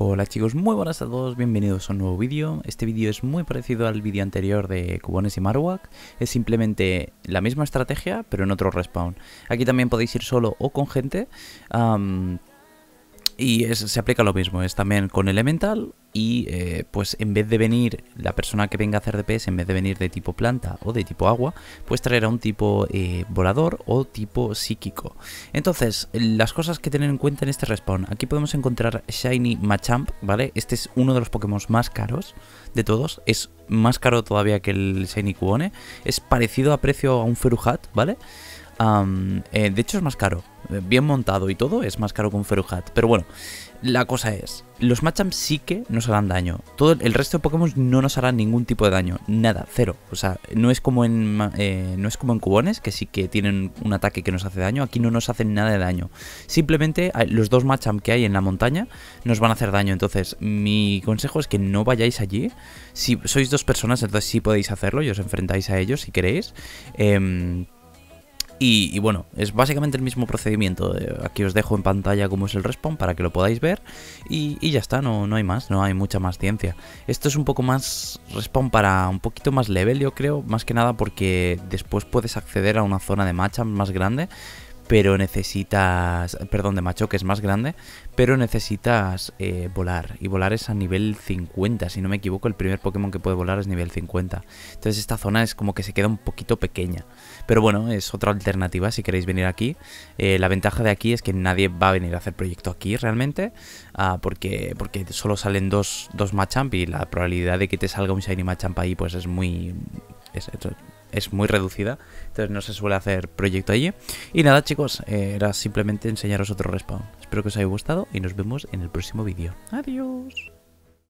Hola chicos, muy buenas a todos, bienvenidos a un nuevo vídeo. Este vídeo es muy parecido al vídeo anterior de Cubones y Marowak, es simplemente la misma estrategia pero en otro respawn. Aquí también podéis ir solo o con gente, y se aplica lo mismo, es también con Elemental y eh, pues en vez de venir la persona que venga a hacer DPS, en vez de venir de tipo planta o de tipo agua, pues traerá un tipo eh, volador o tipo psíquico. Entonces, las cosas que tener en cuenta en este respawn, aquí podemos encontrar Shiny Machamp, ¿vale? Este es uno de los Pokémon más caros de todos, es más caro todavía que el Shiny Kuone, es parecido a precio a un Feruhat, ¿vale? vale eh, de hecho es más caro. Bien montado y todo es más caro que un Feruhat. Pero bueno, la cosa es, los Machamp sí que nos harán daño. Todo el resto de Pokémon no nos harán ningún tipo de daño. Nada, cero. O sea, no es como en eh, no es como en cubones, que sí que tienen un ataque que nos hace daño. Aquí no nos hacen nada de daño. Simplemente ah, los dos Machamp que hay en la montaña nos van a hacer daño. Entonces, mi consejo es que no vayáis allí. Si sois dos personas, entonces sí podéis hacerlo y os enfrentáis a ellos si queréis. Eh, y, bueno, es básicamente el mismo procedimiento. Aquí os dejo en pantalla cómo es el respawn para que lo podáis ver. Y, ya está, no, no hay más, no hay mucha más ciencia. Esto es un poco más respawn para un poquito más level, yo creo. Más que nada porque después puedes acceder a una zona de macha más grande pero necesitas, perdón, de macho que es más grande, pero necesitas eh, volar. Y volar es a nivel 50, si no me equivoco, el primer Pokémon que puede volar es nivel 50. Entonces esta zona es como que se queda un poquito pequeña. Pero bueno, es otra alternativa si queréis venir aquí. Eh, la ventaja de aquí es que nadie va a venir a hacer proyecto aquí realmente, ah, porque, porque solo salen dos, dos Machamp y la probabilidad de que te salga un Shiny Machamp ahí pues es muy es muy reducida, entonces no se suele hacer proyecto allí. Y nada chicos, eh, era simplemente enseñaros otro respawn. Espero que os haya gustado y nos vemos en el próximo vídeo. Adiós.